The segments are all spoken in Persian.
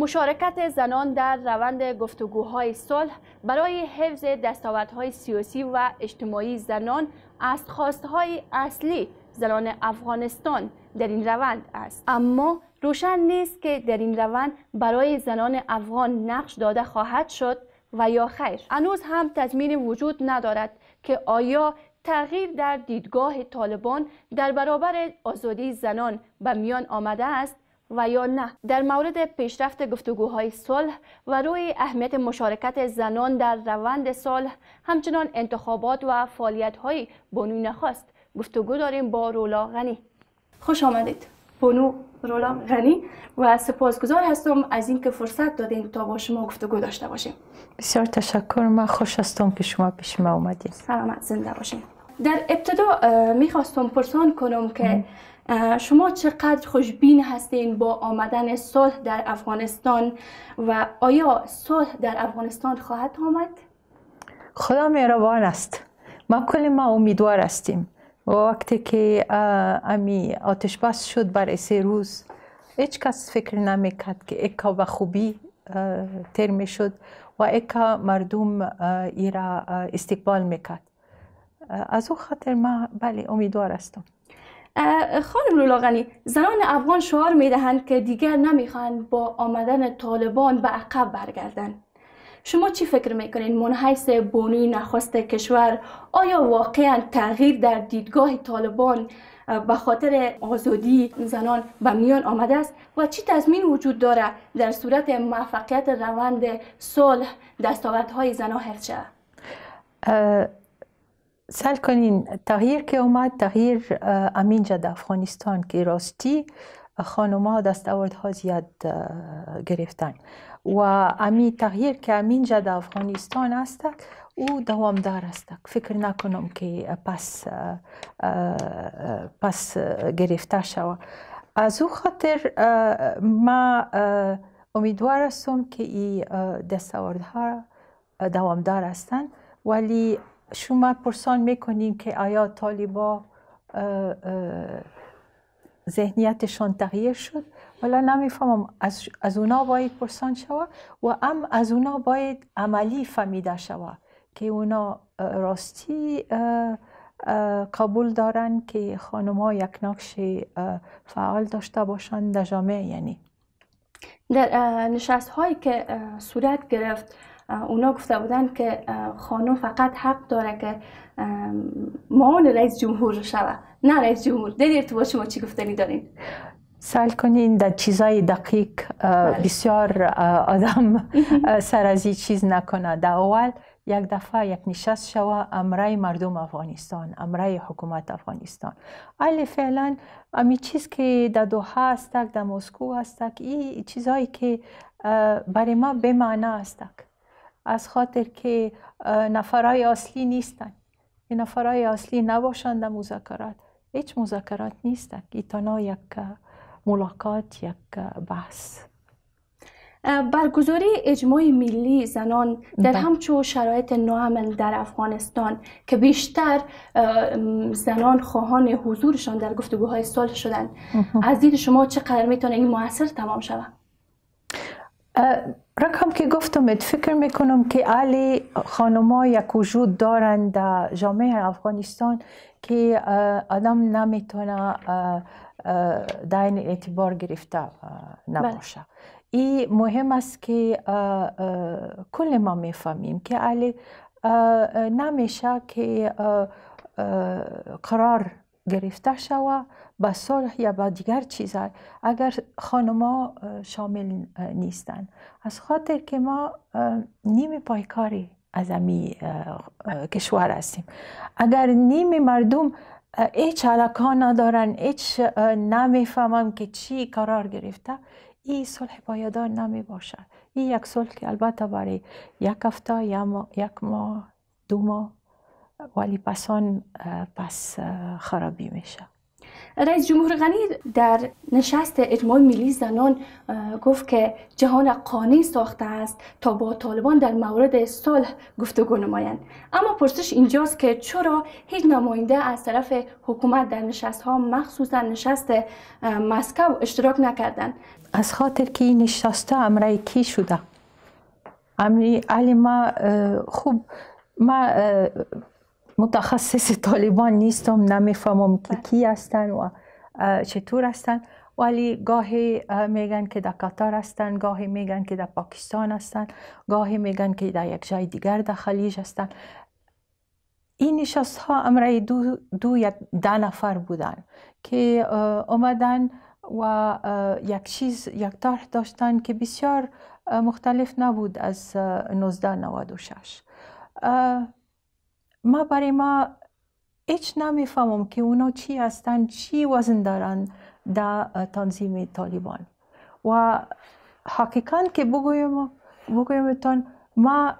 مشارکت زنان در روند گفتگوهای صلح برای حفظ دستاوردهای سیاسی و اجتماعی زنان از خواستهای اصلی زنان افغانستان در این روند است اما روشن نیست که در این روند برای زنان افغان نقش داده خواهد شد و یا خیر هنوز هم تضمین وجود ندارد که آیا تغییر در دیدگاه طالبان در برابر آزادی زنان به میان آمده است و یا نه در مورد پیشرفت گفتگوهای صلح و روی اهمیت مشارکت زنان در روند صلح همچنان انتخابات و های بانو نخواست گفتگو داریم با رولا غنی خوش آمدید بانو رولا غنی و سپاسگزار هستم از اینکه فرصت دادین تا با شما گفتگو داشته باشیم بسیار تشکر من خوش هستم که شما پیش ما اومدید سلامت زنده باشین در ابتدا میخواستم پرسان کنم که شما چقدر خوشبین هستین با آمدن صلح در افغانستان و آیا صلح در افغانستان خواهد آمد؟ خدا مهربان است ما کل ما امیدوار هستیم و وقتی که امی آتش بس شد برای سه روز هیچ کس فکر نمیکرد که اکا و خوبی تر شد و اکا مردم ایرا استقبال میکرد از او خاطر ما بله امیدوار هستم خانم لولاغنی زنان افغان شعار میدهند که دیگر نمیخواهند با آمدن طالبان به عقب برگردند شما چی فکر میکنین منحیث بانوی نخست کشور آیا واقعا تغییر در دیدگاه طالبان به خاطر آزادی زنان به میان آمده است و چی تضمین وجود داره در صورت موفقیت روند صلح دستاوردهای زنان هرچه سل کنین تغییر که اومد تغییر امینجا در افغانستان که راستی خانوما دستاوردها زیاد گرفتن و امی تغییر که امینجا در افغانستان است او دوامدار است فکر نکنم که پس پس گرفته شود از او خاطر ما امیدوار هستم که این دستاوردها دوامدار هستند ولی شما پرسان میکنیم که آیا طالبا ذهنیتشان تغییر شد ولی نمیفهمم از, از اونا باید پرسان شود و ام از اونا باید عملی فهمیده شود که اونا راستی قبول دارن که خانم ها یک نقش فعال داشته باشند در جامعه یعنی در نشست هایی که صورت گرفت اونا گفته بودن که خانم فقط حق داره که مان رئیس جمهور شوه نه رئیس جمهور دیدی تو شما چی گفتنی دارین سال کنین در چیزای دقیق بله. بسیار آدم سر از چیز نکنه در اول یک دفعه یک نشست شوه امرای مردم افغانستان امرای حکومت افغانستان علی فعلا امی چیز که در دوها هستک در مسکو هستک این چیزایی که برای ما به هستک از خاطر که نفرای اصلی نیستن این نفرای اصلی نباشند مذاکرات هیچ مذاکرات نیستن ایتانا یک ملاقات یک بحث برگزاری اجماع ملی زنان در بله. همچو شرایط ناامن در افغانستان که بیشتر زنان خواهان حضورشان در گفتگوهای صلح شدن از دید شما چقدر میتونه این موثر تمام شود رقم که گفتم فکر میکنم که علی خانما یک وجود دارند در جامعه افغانستان که آدم نمیتونه در این اعتبار گرفته نباشه این مهم است که کل ما میفهمیم که علی نمیشه که قرار گرفته شوه با صلح یا با دیگر چیز اگر خانما شامل نیستند از خاطر که ما نیم پایکاری از امی کشور هستیم اگر نیم مردم هیچ علاقه ندارن هیچ نمیفهمم که چی قرار گرفته این صلح پایدار نمی باشد این یک صلح که البته برای یک هفته یا یک ماه دو ماه ولی پس پس خرابی میشه رئیس جمهور غنی در نشست اجماع ملی زنان گفت که جهان قانی ساخته است تا با طالبان در مورد صلح گفتگو نمایند اما پرسش اینجاست که چرا هیچ نماینده از طرف حکومت در نشست ها مخصوصا نشست مسکو اشتراک نکردند از خاطر که این نشست امرای کی شده امری علی ما خوب ما متخصص طالبان نیستم نمیفهمم که بله. کی هستن و چطور هستن ولی گاهی میگن که در قطر هستن گاهی میگن که در پاکستان هستن گاهی میگن که در یک جای دیگر در خلیج هستن این نشست ها امره دو, دو یک ده نفر بودن که اومدن و یک چیز یک طرح داشتن که بسیار مختلف نبود از 1996 ما برای ما هیچ نمیفهمم که اونا چی هستن چی وزن دارن در تنظیم طالبان و حقیقا که بگویم تان ما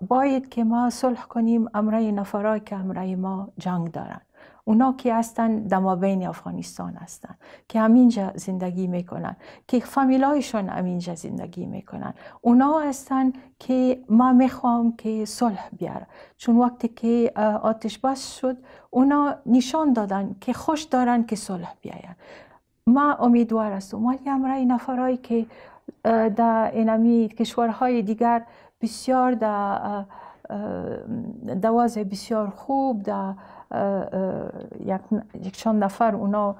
باید که ما صلح کنیم امرای نفرای که امرای ما جنگ دارن اونا که هستن بین افغانستان هستن که همینجا زندگی میکنن که فامیلایشون همینجا زندگی میکنن اونا هستن که ما میخوام که صلح بیار چون وقتی که آتش بس شد اونا نشان دادن که خوش دارن که صلح بیاین ما امیدوار هستم ولی امرای نفرایی که در اینمی کشورهای دیگر بسیار در دوازه بسیار خوب در یک چند نفر اونا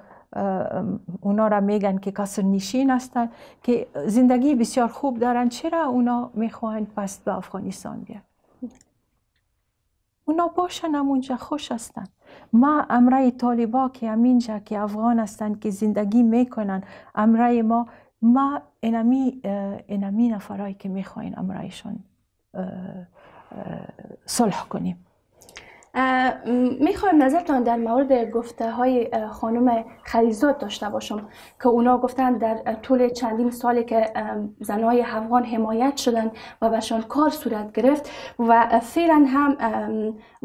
اونا را میگن که کسر نشین هستن که زندگی بسیار خوب دارن چرا اونا میخواهند پس به افغانستان بیان اونا باشن همونجا خوش هستن ما امره طالبا که همینجا که افغان هستن که زندگی میکنن امره ما ما انمی انمی نفرایی که میخواین امرهشان صلح کنیم میخوایم نظرتان در مورد گفته های خانم خلیزاد داشته باشم که اونا گفتن در طول چندین سالی که زنهای افغان حمایت شدن و برشان کار صورت گرفت و فعلا هم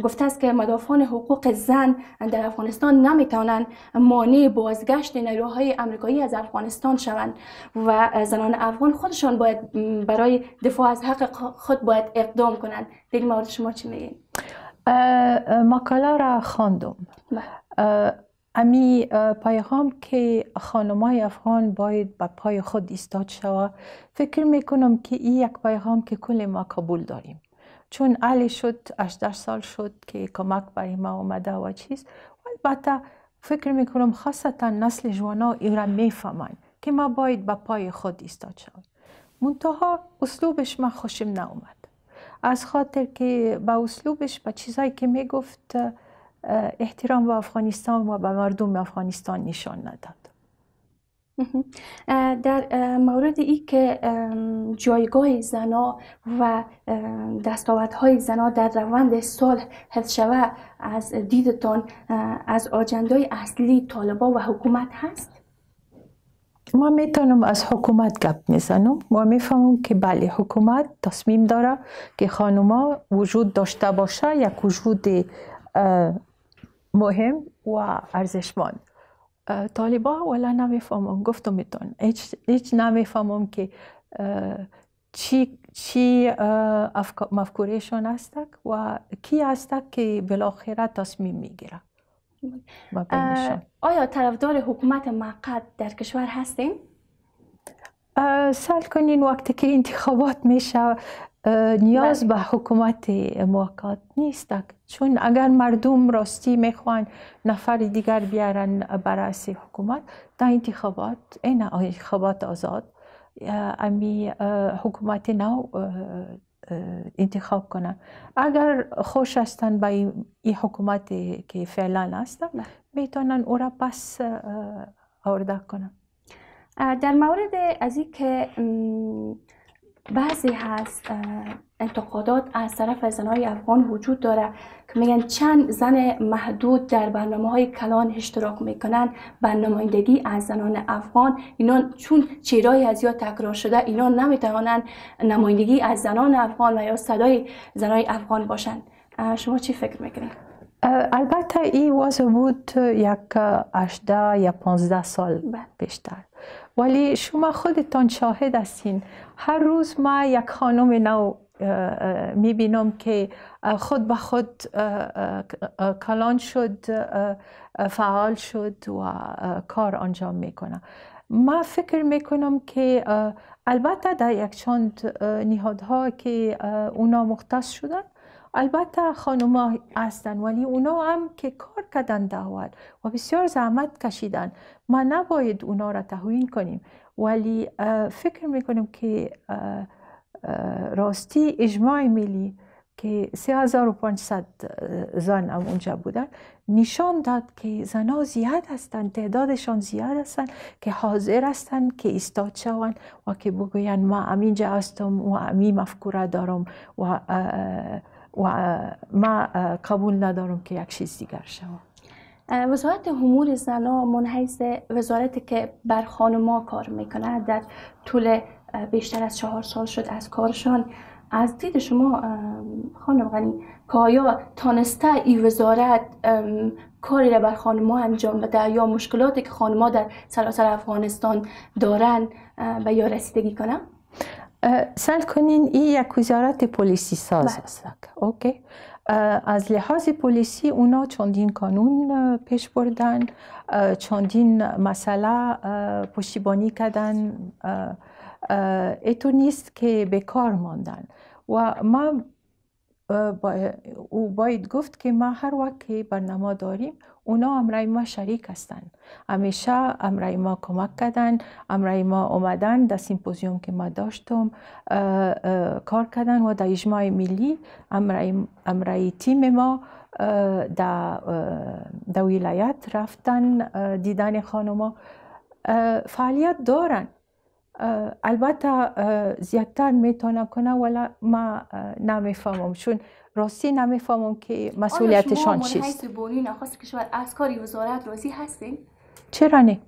گفته است که مدافعان حقوق زن در افغانستان نمیتوانند مانع بازگشت نیروهای امریکایی از افغانستان شوند و زنان افغان خودشان باید برای دفاع از حق خود باید اقدام کنند در مورد شما چی میگید؟ مقاله را خواندم بله. امی پیغام که خانمای افغان باید به پای خود ایستاد شوه فکر میکنم که این یک پیغام که کل ما قبول داریم چون علی شد 18 سال شد که کمک برای ما اومده و چیز البته فکر میکنم خاصتا نسل جوانا این را میفهمن که ما باید به پای خود ایستاد شوم منتها اسلوبش ما خوشم ناومد از خاطر که با اسلوبش به چیزایی که میگفت احترام به افغانستان و به مردم افغانستان نشان نداد در مورد ای که جایگاه زنا و های زنا در روند صلح حفظ شوه از دیدتان از آجندای اصلی طالبا و حکومت هست؟ ما میتونم از حکومت گپ میزنم ما میفهمم که بله حکومت تصمیم داره که خانوما وجود داشته باشه یک وجود مهم و ارزشمند طالبا ولا نمیفهمم گفتم میتونم. هیچ, نمیفهمم که چی چی مفکورشون هستک و کی هستک که بالاخره تصمیم میگیره آیا طرفدار حکومت موقت در کشور هستیم؟ سال کنین وقتی که انتخابات میشه نیاز بله. به حکومت موقت نیست چون اگر مردم راستی میخوان نفر دیگر بیارن برای حکومت تا انتخابات این انتخابات آزاد امی حکومت نو انتخاب کنن اگر خوش هستن به این حکومت که فعلا هست بله. میتونن او را پس آورده کنن در مورد از که بعضی هست انتقادات از طرف زنهای افغان وجود داره که میگن چند زن محدود در برنامه های کلان اشتراک میکنن به نمایندگی از زنان افغان اینا چون چیرای از یا تکرار شده اینا نمیتوانند نمایندگی از زنان افغان و یا صدای زنای افغان باشند شما چی فکر میکنید؟ البته ای واضح بود یک 18 یا 15 سال بله. بیشتر ولی شما خودتان شاهد هستین هر روز ما یک خانم نو میبینم که خود به خود کلان شد فعال شد و کار انجام میکنه ما فکر میکنم که البته در یک چند نهادها که اونا مختص شدن البته خانوما هستن ولی اونا هم که کار کردن داول و بسیار زحمت کشیدن ما نباید اونا را تهوین کنیم ولی فکر میکنم که راستی اجماع ملی که 3500 زن هم اونجا بودن نشان داد که زنها زیاد هستند تعدادشان زیاد هستند که حاضر هستند که ایستاد شوند و که بگویند ما امینجا هستم و امی مفکوره دارم و و ما قبول ندارم که یک چیز دیگر شوم وزارت امور زنان منحیز وزارت که بر خانما کار میکنه در طول بیشتر از چهار سال شد از کارشان از دید شما خانم غنی که تانسته ای وزارت کاری را بر خانم انجام بده یا مشکلاتی که خانم در سراسر افغانستان دارن و یا رسیدگی کنم؟ سل کنین این یک وزارت پلیسی ساز بله. است اوکی از لحاظ پلیسی اونا چندین قانون پیش بردن چندین مسئله پشتیبانی کردن ایتو نیست که به کار ماندن و ما او باید گفت که ما هر وقت که برنامه داریم اونا امرای ما شریک هستند همیشه امرای ما کمک کردن امرای ما اومدن در سیمپوزیوم که ما داشتم کار کردن و در اجماع ملی امرای, تیم ما در ولایت رفتن دیدن خانوما فعالیت دارن البته زیادتر میتونه کنه ولی ما نمیفهمم چون راستی نمیفهمم که مسئولیتشان چیست آیا شما بونی نخواست کشور از کاری وزارت راضی هستین؟ چرا نه؟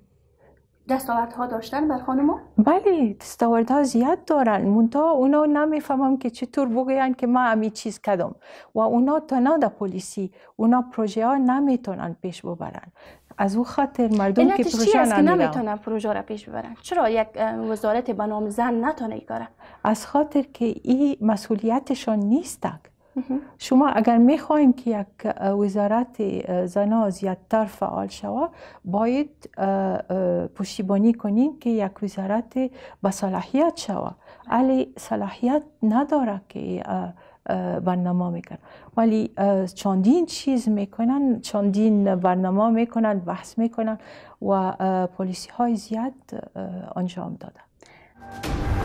دستاورت داشتن بر خانم بله دستاورت زیاد دارن منتها اونا نمیفهمم که چطور بگوین که ما همی چیز کدم و اونا تنها در پلیسی اونا پروژه ها نمیتونن پیش ببرن از او خاطر مردم که پروژه است که نمیتونن پروژه را پیش ببرن چرا یک وزارت به نام زن نتونه این کاره از خاطر که این مسئولیتشان نیستک شما اگر میخوایم که یک وزارت زنا زیادتر فعال شوه باید پشتیبانی کنیم که یک وزارت به صلاحیت شوا. علی صلاحیت نداره که برنامه میکنن ولی چندین چیز میکنن چندین برنامه میکنن بحث میکنن و پلیسی های زیاد انجام دادن